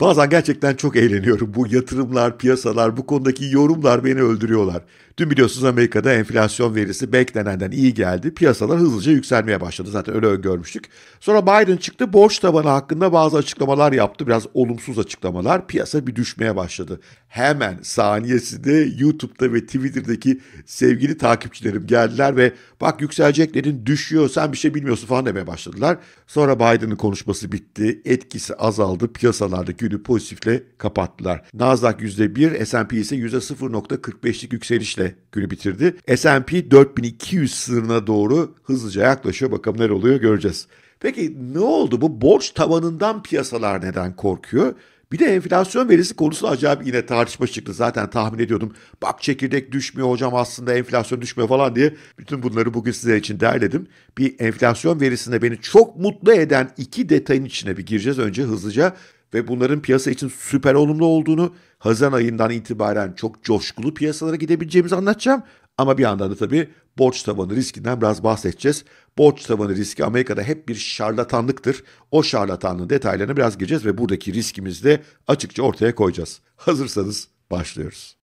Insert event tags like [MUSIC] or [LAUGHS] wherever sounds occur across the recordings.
Bazen gerçekten çok eğleniyorum. Bu yatırımlar, piyasalar, bu konudaki yorumlar beni öldürüyorlar. Dün biliyorsunuz Amerika'da enflasyon verisi beklenenden iyi geldi. Piyasalar hızlıca yükselmeye başladı. Zaten öyle öngörmüştük. Sonra Biden çıktı. Borç tabanı hakkında bazı açıklamalar yaptı. Biraz olumsuz açıklamalar. Piyasa bir düşmeye başladı. Hemen saniyesinde YouTube'da ve Twitter'daki sevgili takipçilerim geldiler ve bak yükselecek düşüyor sen bir şey bilmiyorsun falan demeye başladılar. Sonra Biden'ın konuşması bitti. Etkisi azaldı. Piyasalardaki Günü pozitifle kapattılar. Nasdaq %1, S&P ise %0.45'lik yükselişle günü bitirdi. S&P 4200 sınırına doğru hızlıca yaklaşıyor. Bakalım neler oluyor göreceğiz. Peki ne oldu? Bu borç tavanından piyasalar neden korkuyor? Bir de enflasyon verisi konusu acayip yine tartışma çıktı. Zaten tahmin ediyordum. Bak çekirdek düşmüyor hocam aslında enflasyon düşmüyor falan diye. Bütün bunları bugün size için derledim. Bir enflasyon verisinde beni çok mutlu eden iki detayın içine bir gireceğiz önce hızlıca ve bunların piyasa için süper olumlu olduğunu, Haziran ayından itibaren çok coşkulu piyasalara gidebileceğimizi anlatacağım. Ama bir yandan da tabii borç tavanı riskinden biraz bahsedeceğiz. Borç tavanı riski Amerika'da hep bir şarlatanlıktır. O şarlatanlığın detaylarına biraz gireceğiz ve buradaki riskimizi de açıkça ortaya koyacağız. Hazırsanız başlıyoruz.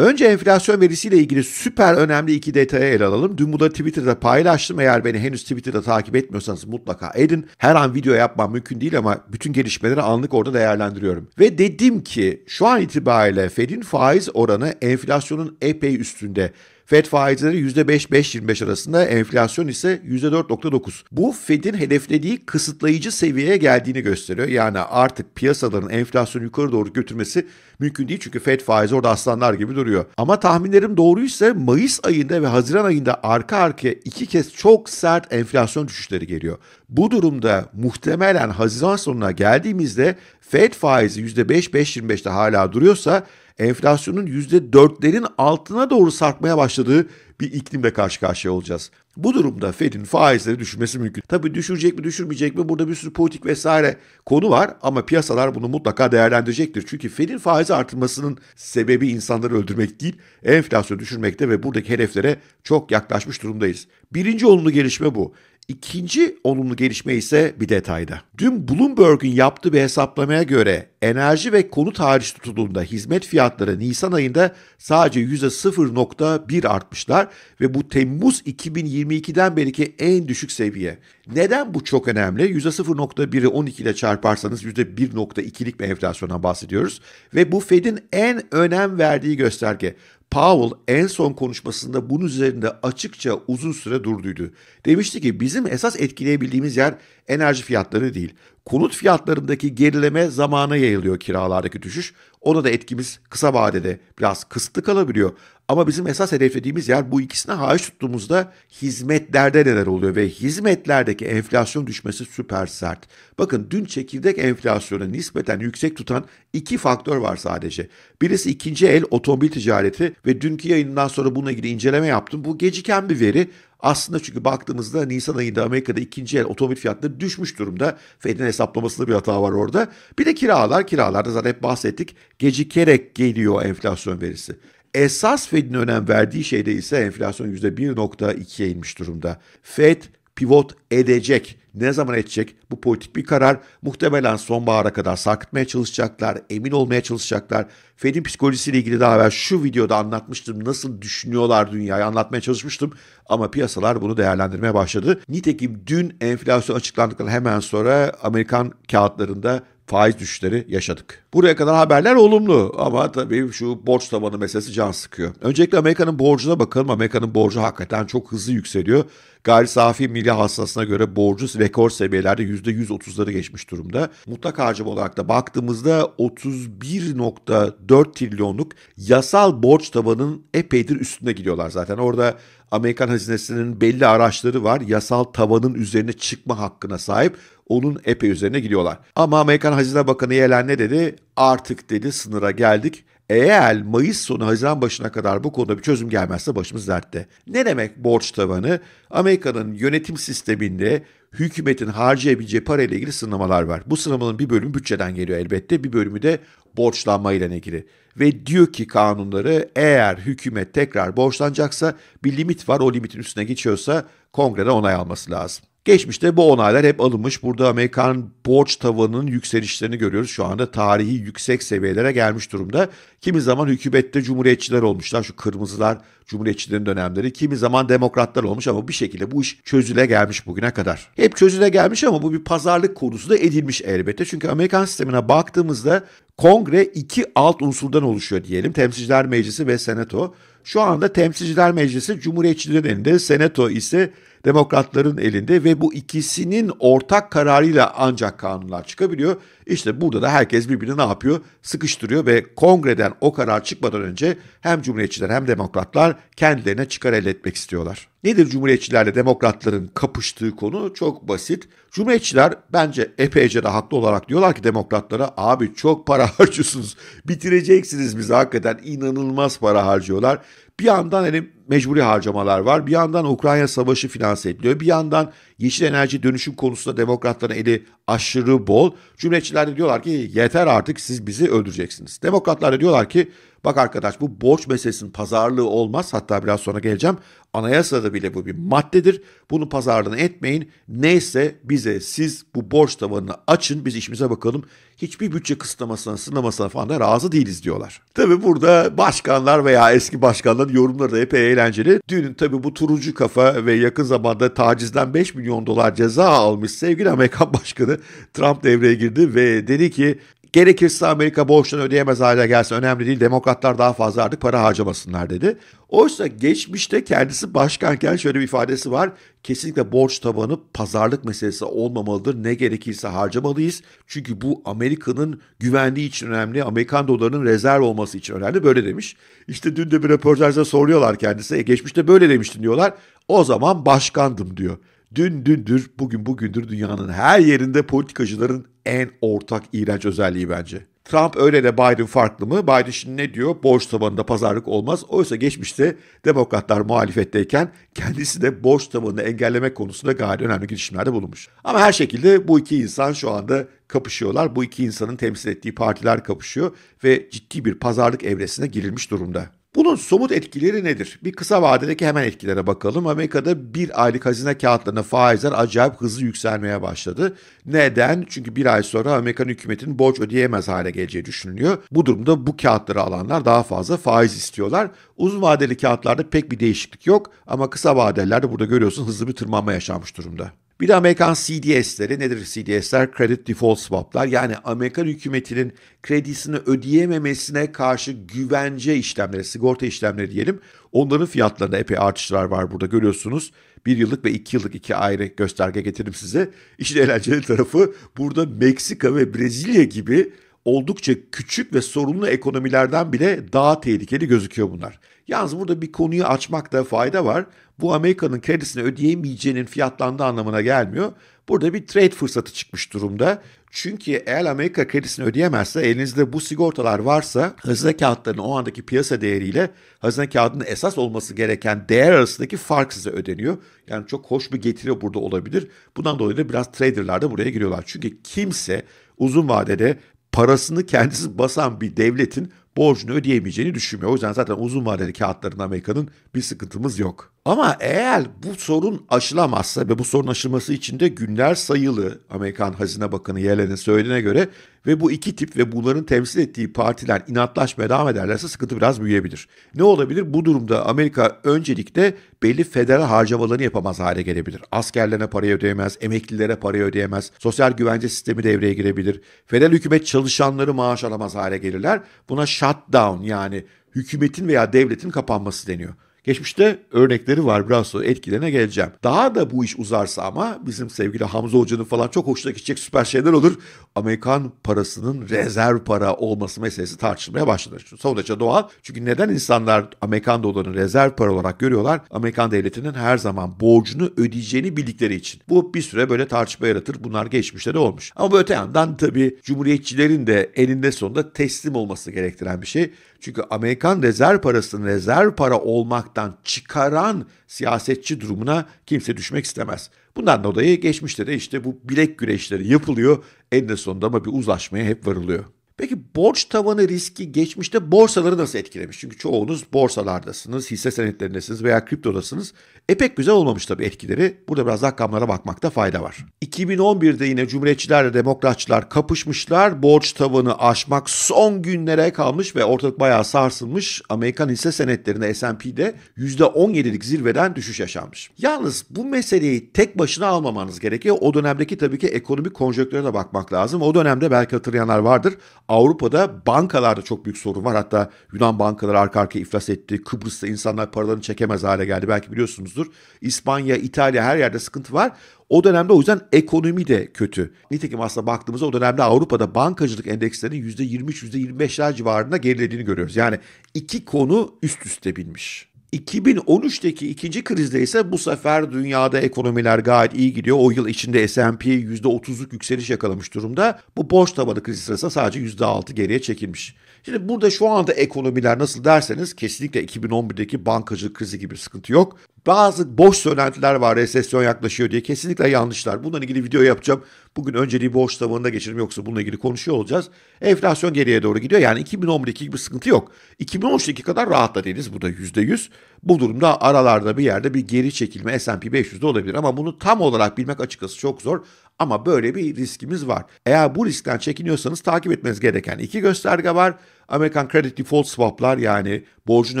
Önce enflasyon verisiyle ilgili süper önemli iki detaya el alalım. Dün bunları Twitter'da paylaştım. Eğer beni henüz Twitter'da takip etmiyorsanız mutlaka edin. Her an video yapmam mümkün değil ama bütün gelişmeleri anlık orada değerlendiriyorum. Ve dedim ki şu an itibariyle Fed'in faiz oranı enflasyonun epey üstünde. Fed faizleri %5-5.25 arasında enflasyon ise %4.9. Bu Fed'in hedeflediği kısıtlayıcı seviyeye geldiğini gösteriyor. Yani artık piyasaların enflasyonu yukarı doğru götürmesi mümkün değil çünkü Fed faizi orada aslanlar gibi duruyor. Ama tahminlerim doğruysa Mayıs ayında ve Haziran ayında arka arkaya iki kez çok sert enflasyon düşüşleri geliyor. Bu durumda muhtemelen Haziran sonuna geldiğimizde Fed faizi %5-5.25'te hala duruyorsa enflasyonun %4'lerin altına doğru sarkmaya başladığı bir iklimle karşı karşıya olacağız. Bu durumda Fed'in faizleri düşürmesi mümkün. Tabii düşürecek mi düşürmeyecek mi burada bir sürü politik vesaire konu var ama piyasalar bunu mutlaka değerlendirecektir. Çünkü Fed'in faiz artırmasının sebebi insanları öldürmek değil, enflasyonu düşürmekte ve buradaki hedeflere çok yaklaşmış durumdayız. Birinci olumlu gelişme bu. İkinci olumlu gelişme ise bir detayda. Dün Bloomberg'un yaptığı bir hesaplamaya göre enerji ve konut hariç tutulduğunda hizmet fiyatları Nisan ayında sadece %0.1 artmışlar ve bu Temmuz 2022'den belki en düşük seviye. Neden bu çok önemli? %0.1'i 12 ile çarparsanız %1.2'lik bir enflasyona bahsediyoruz ve bu Fed'in en önem verdiği gösterge. Powell en son konuşmasında bunun üzerinde açıkça uzun süre durduydu. Demişti ki bizim esas etkileyebildiğimiz yer enerji fiyatları değil konut fiyatlarındaki gerileme zamana yayılıyor kiralardaki düşüş. Ona da etkimiz kısa vadede biraz kısıtlı kalabiliyor. Ama bizim esas hedeflediğimiz yer bu ikisine haiz tuttuğumuzda hizmetlerde neler oluyor ve hizmetlerdeki enflasyon düşmesi süper sert. Bakın dün çekirdek enflasyonu nispeten yüksek tutan iki faktör var sadece. Birisi ikinci el otomobil ticareti ve dünkü yayından sonra bununla ilgili inceleme yaptım. Bu geciken bir veri aslında çünkü baktığımızda Nisan ayında Amerika'da ikinci el otomobil fiyatları düşmüş durumda. Fed'in hesaplamasında bir hata var orada. Bir de kiralar, kiralarda zaten hep bahsettik. Gecikerek geliyor enflasyon verisi. Esas Fed'in önem verdiği şeyde ise enflasyon %1.2'ye inmiş durumda. Fed pivot edecek. Ne zaman edecek? Bu politik bir karar. Muhtemelen sonbahara kadar sarkıtmaya çalışacaklar, emin olmaya çalışacaklar. Fed'in psikolojisiyle ilgili daha evvel şu videoda anlatmıştım. Nasıl düşünüyorlar dünyayı anlatmaya çalışmıştım. Ama piyasalar bunu değerlendirmeye başladı. Nitekim dün enflasyon açıklandıktan hemen sonra Amerikan kağıtlarında faiz düşüşleri yaşadık. Buraya kadar haberler olumlu ama tabii şu borç tabanı meselesi can sıkıyor. Öncelikle Amerika'nın borcuna bakalım. Amerika'nın borcu hakikaten çok hızlı yükseliyor. Gayri safi milli hastasına göre borcu rekor seviyelerde %130'ları geçmiş durumda. Mutlak harcama olarak da baktığımızda 31.4 trilyonluk yasal borç tabanının epeydir üstüne gidiyorlar zaten. Orada Amerikan hazinesinin belli araçları var. Yasal tavanın üzerine çıkma hakkına sahip onun epey üzerine gidiyorlar. Ama Amerikan Hazine Bakanı Yellen ne dedi? Artık dedi sınıra geldik. Eğer Mayıs sonu Haziran başına kadar bu konuda bir çözüm gelmezse başımız dertte. Ne demek borç tavanı? Amerika'nın yönetim sisteminde hükümetin harcayabileceği parayla ilgili sınırlamalar var. Bu sınırlamanın bir bölümü bütçeden geliyor elbette, bir bölümü de borçlanma ile ilgili. Ve diyor ki kanunları eğer hükümet tekrar borçlanacaksa bir limit var, o limitin üstüne geçiyorsa Kongrede onay alması lazım. Geçmişte bu onaylar hep alınmış. Burada Amerikan borç tavanının yükselişlerini görüyoruz. Şu anda tarihi yüksek seviyelere gelmiş durumda. Kimi zaman hükümette cumhuriyetçiler olmuşlar. Şu kırmızılar cumhuriyetçilerin dönemleri. Kimi zaman demokratlar olmuş ama bir şekilde bu iş çözüle gelmiş bugüne kadar. Hep çözüle gelmiş ama bu bir pazarlık konusu da edilmiş elbette. Çünkü Amerikan sistemine baktığımızda kongre iki alt unsurdan oluşuyor diyelim. Temsilciler Meclisi ve Senato. Şu anda Temsilciler Meclisi Cumhuriyetçilerin elinde, Senato ise demokratların elinde ve bu ikisinin ortak kararıyla ancak kanunlar çıkabiliyor. İşte burada da herkes birbirini ne yapıyor? Sıkıştırıyor ve kongreden o karar çıkmadan önce hem Cumhuriyetçiler hem Demokratlar kendilerine çıkar elde etmek istiyorlar. Nedir Cumhuriyetçilerle Demokratların kapıştığı konu? Çok basit. Cumhuriyetçiler bence epeyce de haklı olarak diyorlar ki Demokratlara abi çok para [LAUGHS] harcıyorsunuz. Bitireceksiniz bizi hakikaten inanılmaz para harcıyorlar. Bir yandan hani mecburi harcamalar var. Bir yandan Ukrayna Savaşı finanse ediliyor. Bir yandan yeşil enerji dönüşüm konusunda demokratların eli aşırı bol. Cumhuriyetçiler de diyorlar ki yeter artık siz bizi öldüreceksiniz. Demokratlar da diyorlar ki bak arkadaş bu borç meselesinin pazarlığı olmaz. Hatta biraz sonra geleceğim. Anayasada bile bu bir maddedir. Bunu pazarlığını etmeyin. Neyse bize siz bu borç tavanını açın biz işimize bakalım hiçbir bütçe kısıtlamasına, sınırlamasına falan da razı değiliz diyorlar. Tabi burada başkanlar veya eski başkanların yorumları da epey eğlenceli. Dünün tabi bu turuncu kafa ve yakın zamanda tacizden 5 milyon dolar ceza almış sevgili Amerikan [LAUGHS] Başkanı Trump devreye girdi ve dedi ki Gerekirse Amerika borçlarını ödeyemez hale gelsin önemli değil. Demokratlar daha fazla artık para harcamasınlar dedi. Oysa geçmişte kendisi başkanken şöyle bir ifadesi var. Kesinlikle borç tabanı pazarlık meselesi olmamalıdır. Ne gerekirse harcamalıyız. Çünkü bu Amerika'nın güvenliği için önemli. Amerikan dolarının rezerv olması için önemli. Böyle demiş. İşte dün de bir röportajda soruyorlar kendisine. E, geçmişte böyle demiştin diyorlar. O zaman başkandım diyor. Dün dündür, bugün bugündür dünyanın her yerinde politikacıların en ortak iğrenç özelliği bence. Trump öyle de Biden farklı mı? Biden şimdi ne diyor? Borç tabanında pazarlık olmaz. Oysa geçmişte demokratlar muhalefetteyken kendisi de borç tabanını engellemek konusunda gayet önemli girişimlerde bulunmuş. Ama her şekilde bu iki insan şu anda kapışıyorlar. Bu iki insanın temsil ettiği partiler kapışıyor ve ciddi bir pazarlık evresine girilmiş durumda. Bunun somut etkileri nedir? Bir kısa vadedeki hemen etkilere bakalım. Amerika'da bir aylık hazine kağıtlarına faizler acayip hızlı yükselmeye başladı. Neden? Çünkü bir ay sonra Amerikan hükümetinin borç ödeyemez hale geleceği düşünülüyor. Bu durumda bu kağıtları alanlar daha fazla faiz istiyorlar. Uzun vadeli kağıtlarda pek bir değişiklik yok ama kısa vadelerde burada görüyorsun hızlı bir tırmanma yaşanmış durumda. Bir de Amerikan CDS'leri nedir CDS'ler? Credit Default Swap'lar yani Amerikan hükümetinin kredisini ödeyememesine karşı güvence işlemleri, sigorta işlemleri diyelim. Onların fiyatlarında epey artışlar var burada görüyorsunuz. Bir yıllık ve iki yıllık iki ayrı gösterge getirdim size. İşin eğlenceli tarafı burada Meksika ve Brezilya gibi oldukça küçük ve sorunlu ekonomilerden bile daha tehlikeli gözüküyor bunlar. Yalnız burada bir konuyu açmakta fayda var. Bu Amerika'nın kredisini ödeyemeyeceğinin fiyatlandığı anlamına gelmiyor. Burada bir trade fırsatı çıkmış durumda. Çünkü eğer Amerika kredisini ödeyemezse elinizde bu sigortalar varsa hazine kağıtlarının o andaki piyasa değeriyle hazine kağıdının esas olması gereken değer arasındaki fark size ödeniyor. Yani çok hoş bir getiri burada olabilir. Bundan dolayı da biraz traderlar da buraya giriyorlar. Çünkü kimse uzun vadede parasını kendisi basan bir devletin borcunu ödeyemeyeceğini düşünmüyor. O yüzden zaten uzun vadeli kağıtların Amerika'nın bir sıkıntımız yok. Ama eğer bu sorun aşılamazsa ve bu sorun aşılması için de günler sayılı Amerikan Hazine Bakanı Yellen'in söylediğine göre ve bu iki tip ve bunların temsil ettiği partiler inatlaşmaya devam ederlerse sıkıntı biraz büyüyebilir. Ne olabilir? Bu durumda Amerika öncelikle belli federal harcamalarını yapamaz hale gelebilir. Askerlerine parayı ödeyemez, emeklilere parayı ödeyemez, sosyal güvence sistemi devreye girebilir. Federal hükümet çalışanları maaş alamaz hale gelirler. Buna shutdown yani hükümetin veya devletin kapanması deniyor. Geçmişte örnekleri var biraz sonra etkilerine geleceğim. Daha da bu iş uzarsa ama bizim sevgili Hamza Hoca'nın falan çok hoşuna gidecek süper şeyler olur. Amerikan parasının rezerv para olması meselesi tartışılmaya başlanır. Son derece doğal. Çünkü neden insanlar Amerikan dolarını rezerv para olarak görüyorlar? Amerikan devletinin her zaman borcunu ödeyeceğini bildikleri için. Bu bir süre böyle tartışma yaratır. Bunlar geçmişte de olmuş. Ama öte yandan tabii cumhuriyetçilerin de elinde sonunda teslim olması gerektiren bir şey. Çünkü Amerikan rezerv parasını rezerv para olmaktan çıkaran siyasetçi durumuna kimse düşmek istemez. Bundan dolayı geçmişte de işte bu bilek güreşleri yapılıyor. En de sonunda ama bir uzlaşmaya hep varılıyor. Peki borç tavanı riski geçmişte borsaları nasıl etkilemiş? Çünkü çoğunuz borsalardasınız, hisse senetlerindesiniz veya kriptodasınız. E pek güzel olmamış tabii etkileri. Burada biraz rakamlara bakmakta fayda var. 2011'de yine Cumhuriyetçilerle Demokratçılar kapışmışlar. Borç tavanı aşmak son günlere kalmış ve ortalık bayağı sarsılmış. Amerikan hisse senetlerinde S&P'de %17'lik zirveden düşüş yaşanmış. Yalnız bu meseleyi tek başına almamanız gerekiyor. O dönemdeki tabii ki ekonomik konjonktüre de bakmak lazım. O dönemde belki hatırlayanlar vardır. Avrupa'da bankalarda çok büyük sorun var. Hatta Yunan bankaları arka arkaya iflas etti. Kıbrıs'ta insanlar paralarını çekemez hale geldi. Belki biliyorsunuzdur. İspanya, İtalya her yerde sıkıntı var. O dönemde o yüzden ekonomi de kötü. Nitekim aslında baktığımızda o dönemde Avrupa'da bankacılık endekslerinin %23-%25'ler civarında gerilediğini görüyoruz. Yani iki konu üst üste binmiş. 2013'teki ikinci krizde ise bu sefer dünyada ekonomiler gayet iyi gidiyor. O yıl içinde S&P %30'luk yükseliş yakalamış durumda. Bu borç tabanı krizi sırasında sadece %6 geriye çekilmiş. Şimdi burada şu anda ekonomiler nasıl derseniz kesinlikle 2011'deki bankacılık krizi gibi bir sıkıntı yok. Bazı boş söylentiler var resesyon yaklaşıyor diye kesinlikle yanlışlar. Bununla ilgili video yapacağım. Bugün önceliği borç tavanına geçirim yoksa bununla ilgili konuşuyor olacağız. Enflasyon geriye doğru gidiyor yani 2011'deki gibi sıkıntı yok. 2013'teki kadar rahat da değiliz bu da %100. Bu durumda aralarda bir yerde bir geri çekilme S&P 500'de olabilir ama bunu tam olarak bilmek açıkçası çok zor. Ama böyle bir riskimiz var. Eğer bu riskten çekiniyorsanız takip etmeniz gereken iki gösterge var. Amerikan Credit Default Swap'lar yani borcunu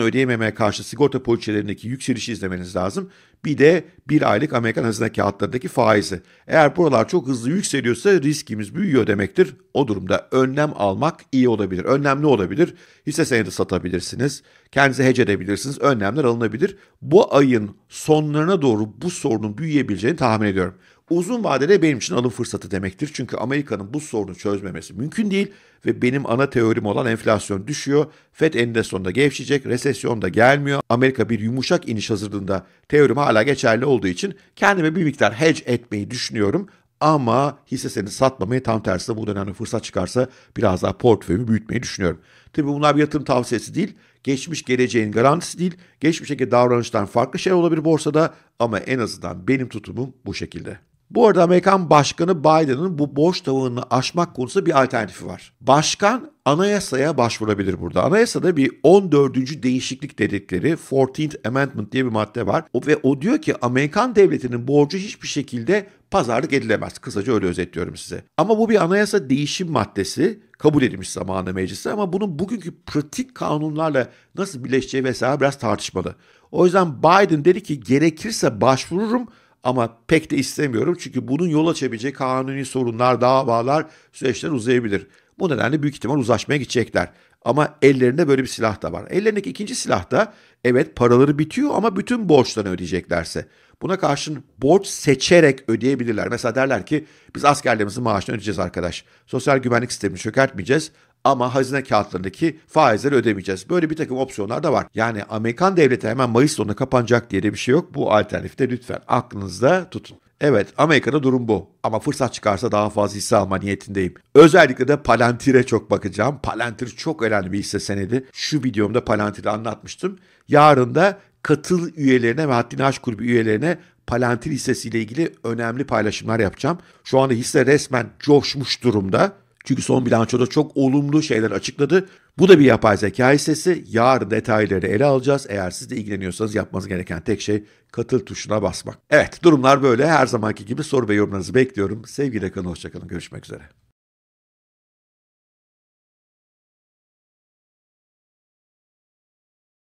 ödeyememeye karşı sigorta poliçelerindeki yükselişi izlemeniz lazım. Bir de bir aylık Amerikan hazine kağıtlarındaki faizi. Eğer buralar çok hızlı yükseliyorsa riskimiz büyüyor demektir. O durumda önlem almak iyi olabilir. Önlem ne olabilir? Hisse senedi satabilirsiniz. Kendinize hece edebilirsiniz. Önlemler alınabilir. Bu ayın sonlarına doğru bu sorunun büyüyebileceğini tahmin ediyorum. Uzun vadede benim için alım fırsatı demektir. Çünkü Amerika'nın bu sorunu çözmemesi mümkün değil ve benim ana teorim olan enflasyon düşüyor. FED eninde sonunda gevşeyecek gelecek resesyon da gelmiyor. Amerika bir yumuşak iniş hazırlığında teorim hala geçerli olduğu için kendime bir miktar hedge etmeyi düşünüyorum. Ama hissesini satmamayı tam tersine bu dönemde fırsat çıkarsa biraz daha portföyümü büyütmeyi düşünüyorum. Tabii bunlar bir yatırım tavsiyesi değil. Geçmiş geleceğin garantisi değil. Geçmişteki davranıştan farklı şey olabilir borsada ama en azından benim tutumum bu şekilde. Bu arada Amerikan Başkanı Biden'ın bu borç tavuğunu aşmak konusunda bir alternatifi var. Başkan anayasaya başvurabilir burada. Anayasada bir 14. değişiklik dedikleri 14th Amendment diye bir madde var. Ve o diyor ki Amerikan devletinin borcu hiçbir şekilde pazarlık edilemez. Kısaca öyle özetliyorum size. Ama bu bir anayasa değişim maddesi kabul edilmiş zamanında mecliste ama bunun bugünkü pratik kanunlarla nasıl birleşeceği vesaire biraz tartışmalı. O yüzden Biden dedi ki gerekirse başvururum ama pek de istemiyorum çünkü bunun yol açabileceği kanuni sorunlar, davalar, süreçler uzayabilir. Bu nedenle büyük ihtimal uzlaşmaya gidecekler. Ama ellerinde böyle bir silah da var. Ellerindeki ikinci silah da evet paraları bitiyor ama bütün borçlarını ödeyeceklerse. Buna karşın borç seçerek ödeyebilirler. Mesela derler ki biz askerlerimizin maaşını ödeyeceğiz arkadaş. Sosyal güvenlik sistemini çökertmeyeceğiz ama hazine kağıtlarındaki faizleri ödemeyeceğiz. Böyle bir takım opsiyonlar da var. Yani Amerikan devleti hemen Mayıs sonunda kapanacak diye de bir şey yok. Bu alternatifte lütfen aklınızda tutun. Evet Amerika'da durum bu ama fırsat çıkarsa daha fazla hisse alma niyetindeyim. Özellikle de Palantir'e çok bakacağım. Palantir çok önemli bir hisse senedi. Şu videomda Palantir'i anlatmıştım. Yarın da katıl üyelerine ve haddini aş kulübü üyelerine Palantir hissesiyle ilgili önemli paylaşımlar yapacağım. Şu anda hisse resmen coşmuş durumda. Çünkü son bilançoda çok olumlu şeyler açıkladı. Bu da bir yapay zeka hissesi. Yarın detayları ele alacağız. Eğer siz de ilgileniyorsanız yapmanız gereken tek şey katıl tuşuna basmak. Evet durumlar böyle. Her zamanki gibi soru ve yorumlarınızı bekliyorum. Sevgiyle kalın, hoşçakalın. Görüşmek üzere.